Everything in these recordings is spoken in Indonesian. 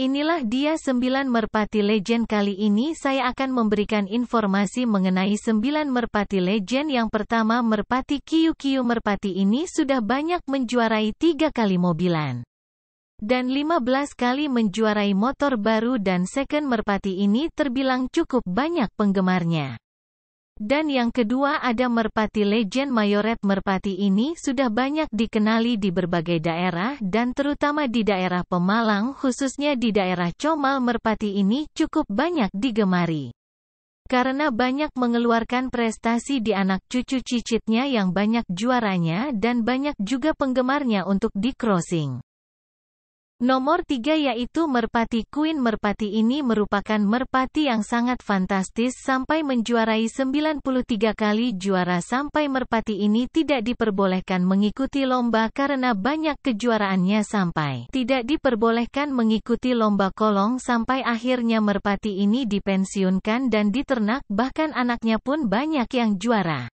Inilah dia 9 merpati legend kali ini saya akan memberikan informasi mengenai 9 merpati legend yang pertama merpati Kiyu Kiyu merpati ini sudah banyak menjuarai tiga kali mobilan dan 15 kali menjuarai motor baru dan second merpati ini terbilang cukup banyak penggemarnya. Dan yang kedua ada merpati legend Mayoret merpati ini sudah banyak dikenali di berbagai daerah dan terutama di daerah Pemalang khususnya di daerah Comal merpati ini cukup banyak digemari. Karena banyak mengeluarkan prestasi di anak cucu cicitnya yang banyak juaranya dan banyak juga penggemarnya untuk di-crossing. Nomor tiga yaitu merpati Queen Merpati ini merupakan merpati yang sangat fantastis sampai menjuarai 93 kali juara sampai merpati ini tidak diperbolehkan mengikuti lomba karena banyak kejuaraannya sampai tidak diperbolehkan mengikuti lomba kolong sampai akhirnya merpati ini dipensiunkan dan diternak bahkan anaknya pun banyak yang juara.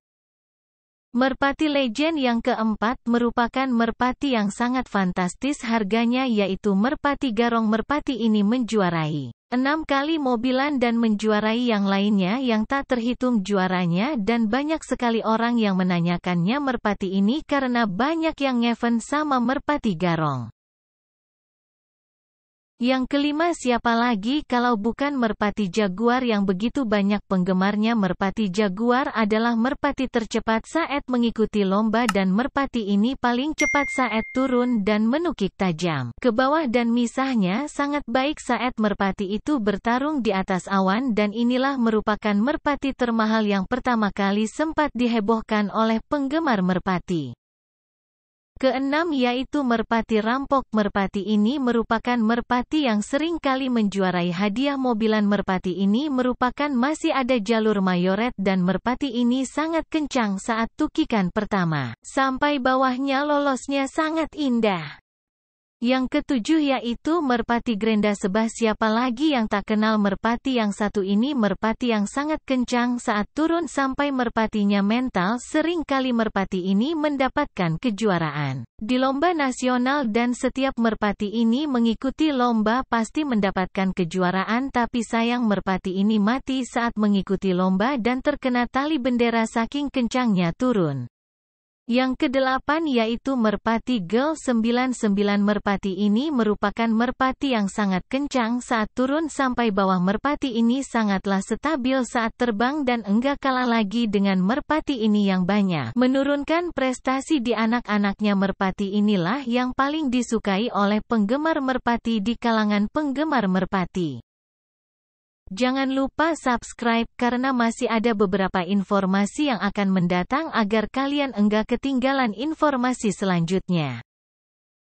Merpati Legend yang keempat merupakan merpati yang sangat fantastis harganya yaitu merpati garong merpati ini menjuarai. Enam kali mobilan dan menjuarai yang lainnya yang tak terhitung juaranya dan banyak sekali orang yang menanyakannya merpati ini karena banyak yang ngeven sama merpati garong. Yang kelima siapa lagi kalau bukan merpati jaguar yang begitu banyak penggemarnya merpati jaguar adalah merpati tercepat saat mengikuti lomba dan merpati ini paling cepat saat turun dan menukik tajam ke bawah dan misahnya sangat baik saat merpati itu bertarung di atas awan dan inilah merupakan merpati termahal yang pertama kali sempat dihebohkan oleh penggemar merpati. Keenam yaitu merpati rampok. Merpati ini merupakan merpati yang sering kali menjuarai hadiah mobilan merpati ini merupakan masih ada jalur mayoret dan merpati ini sangat kencang saat tukikan pertama. Sampai bawahnya lolosnya sangat indah. Yang ketujuh yaitu merpati Grenda Sebah siapa lagi yang tak kenal merpati yang satu ini merpati yang sangat kencang saat turun sampai merpatinya mental sering kali merpati ini mendapatkan kejuaraan. Di lomba nasional dan setiap merpati ini mengikuti lomba pasti mendapatkan kejuaraan tapi sayang merpati ini mati saat mengikuti lomba dan terkena tali bendera saking kencangnya turun. Yang kedelapan yaitu merpati Girl 99 merpati ini merupakan merpati yang sangat kencang saat turun sampai bawah merpati ini sangatlah stabil saat terbang dan enggak kalah lagi dengan merpati ini yang banyak. Menurunkan prestasi di anak-anaknya merpati inilah yang paling disukai oleh penggemar merpati di kalangan penggemar merpati. Jangan lupa subscribe karena masih ada beberapa informasi yang akan mendatang agar kalian enggak ketinggalan informasi selanjutnya.